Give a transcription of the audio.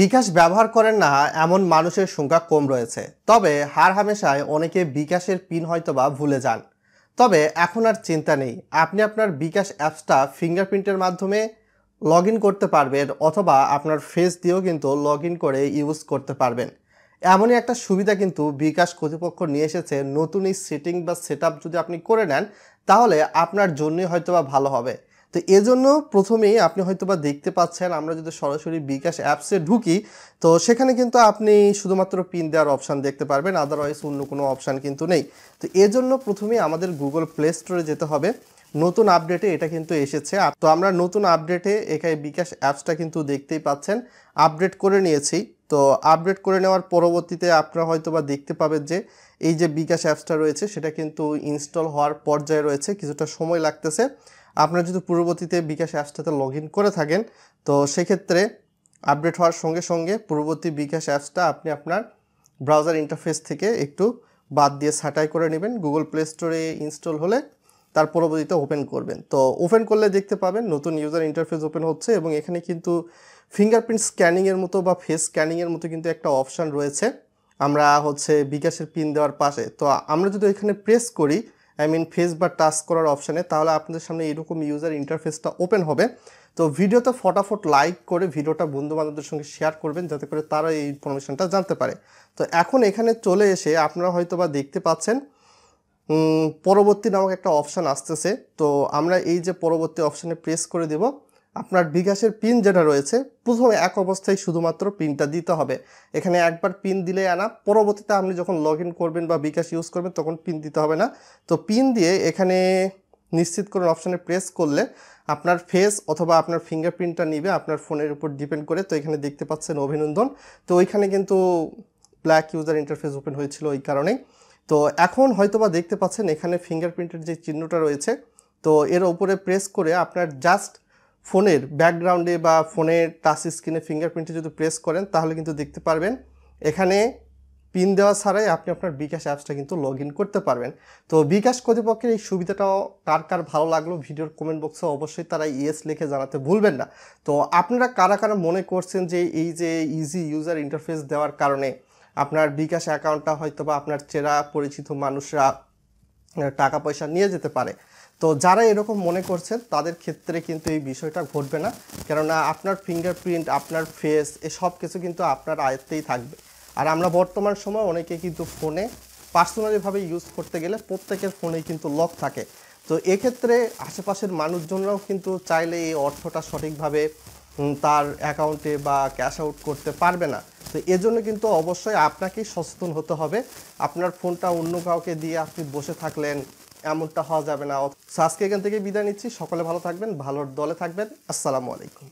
বিকাশ ব্যবহার করেন না এমন মানুষের সংখ্যা কম রয়েছে তবে হার হামেশায় অনেকে বিকাশের পিন হয়তোবা ভুলে যান তবে এখন আর চিন্তা নেই আপনি আপনার বিকাশ অ্যাপসটা ফিঙ্গারপ্রিন্টের মাধ্যমে লগ করতে পারবেন অথবা আপনার ফেস দিয়েও কিন্তু লগ করে ইউজ করতে পারবেন এমনই একটা সুবিধা কিন্তু বিকাশ কর্তৃপক্ষ নিয়ে এসেছে নতুন এই সেটিং বা সেট যদি আপনি করে নেন তাহলে আপনার জন্যই হয়তোবা ভালো হবে তো এজন্য প্রথমেই আপনি হয়তো বা দেখতে পাচ্ছেন আমরা যদি সরাসরি বিকাশ অ্যাপসে ঢুকি তো সেখানে কিন্তু আপনি শুধুমাত্র পিন দেওয়ার অপশান দেখতে পারবেন আদারওয়াইজ অন্য কোনো অপশান কিন্তু নেই তো এজন্য প্রথমেই আমাদের গুগল প্লে স্টোরে যেতে হবে নতুন আপডেটে এটা কিন্তু এসেছে তো আমরা নতুন আপডেটে এখানে বিকাশ অ্যাপসটা কিন্তু দেখতেই পাচ্ছেন আপডেট করে নিয়েছি তো আপডেট করে নেওয়ার পরবর্তীতে আপনারা হয়তো বা দেখতে পাবেন যে এই যে বিকাশ অ্যাপসটা রয়েছে সেটা কিন্তু ইনস্টল হওয়ার পর্যায়ে রয়েছে কিছুটা সময় লাগতেছে আপনারা যদি পূর্ববর্তীতে বিকাশ অ্যাপসটাতে লগ করে থাকেন তো সেক্ষেত্রে আপডেট হওয়ার সঙ্গে সঙ্গে পূর্ববর্তী বিকাশ অ্যাপসটা আপনি আপনার ব্রাউজার ইন্টারফেস থেকে একটু বাদ দিয়ে সাটাই করে নেবেন গুগল প্লে স্টোরে ইনস্টল হলে তার পরবর্তীতে ওপেন করবেন তো ওপেন করলে দেখতে পাবেন নতুন ইউজার ইন্টারফেস ওপেন হচ্ছে এবং এখানে কিন্তু ফিঙ্গারপ্রিন্ট স্ক্যানিংয়ের মতো বা ফেস স্ক্যানিংয়ের মতো কিন্তু একটা অপশান রয়েছে আমরা হচ্ছে বিকাশের পিন দেওয়ার পাশে তো আমরা যদি এখানে প্রেস করি আই মিন ফেস বা টাচ করার অপশানে তাহলে আপনাদের সামনে এরকম ইউজার ইন্টারফেসটা ওপেন হবে তো ভিডিওতে ফটাফট লাইক করে ভিডিওটা বন্ধুবান্ধবদের সঙ্গে শেয়ার করবেন যাতে করে তারা এই ইনফরমেশানটা জানতে পারে তো এখন এখানে চলে এসে আপনারা হয়তো বা দেখতে পাচ্ছেন পরবর্তী নামক একটা অপশান আসতেছে তো আমরা এই যে পরবর্তী অপশানে প্রেস করে দেব আপনার বিকাশের পিন যেটা রয়েছে প্রথমে এক অবস্থায় শুধুমাত্র পিনটা দিতে হবে এখানে একবার পিন দিলে আনা পরবর্তীতে আপনি যখন লগ করবেন বা বিকাশ ইউজ করবেন তখন পিন দিতে হবে না তো পিন দিয়ে এখানে নিশ্চিত করুন অপশানে প্রেস করলে আপনার ফেস অথবা আপনার ফিঙ্গারপ্রিন্টটা নিবে আপনার ফোনের উপর ডিপেন্ড করে তো এখানে দেখতে পাচ্ছেন অভিনন্দন তো ওইখানে কিন্তু ব্ল্যাক ইউজার ইন্টারফেস ওপেন হয়েছিল ওই কারণেই তো এখন হয়তোবা দেখতে পাচ্ছেন এখানে ফিঙ্গারপ্রিন্টের যে চিহ্নটা রয়েছে তো এর ওপরে প্রেস করে আপনার জাস্ট ফোনের ব্যাকগ্রাউন্ডে বা ফোনের টাচ স্ক্রিনে ফিঙ্গারপ্রিন্টে যদি প্রেস করেন তাহলে কিন্তু দেখতে পারবেন এখানে পিন দেওয়া ছাড়াই আপনি আপনার বিকাশ অ্যাপসটা কিন্তু লগ করতে পারবেন তো বিকাশ কর্তৃপক্ষের এই সুবিধাটাও কার কার ভালো লাগলো ভিডিওর কমেন্ট বক্সে অবশ্যই তারা ইয়েস লিখে জানাতে ভুলবেন না তো আপনারা কারা কারা মনে করছেন যে এই যে ইজি ইউজার ইন্টারফেস দেওয়ার কারণে আপনার বিকাশ অ্যাকাউন্টটা হয়তো বা আপনার চেরা পরিচিত মানুষরা টাকা পয়সা নিয়ে যেতে পারে তো যারা এরকম মনে করছেন তাদের ক্ষেত্রে কিন্তু এই বিষয়টা ঘটবে না কেননা আপনার ফিঙ্গারপ্রিন্ট আপনার ফেস এসব কিছু কিন্তু আপনার আয়ত্তেই থাকবে আর আমরা বর্তমান সময় অনেকে কিন্তু ফোনে পার্সোনালিভাবে ইউজ করতে গেলে প্রত্যেকের ফোনে কিন্তু লক থাকে তো এক্ষেত্রে আশেপাশের মানুষজনরাও কিন্তু চাইলে এই অর্থটা সঠিকভাবে তার অ্যাকাউন্টে বা ক্যাশ আউট করতে পারবে না তো এজন্য কিন্তু অবশ্যই আপনাকেই সচেতন হতে হবে আপনার ফোনটা অন্য কাউকে দিয়ে আপনি বসে থাকলেন এমনটা হওয়া যাবে না আজকে এখান থেকে বিদায় নিচ্ছি সকলে ভালো থাকবেন ভালোর দলে থাকবেন আসসালামু আলাইকুম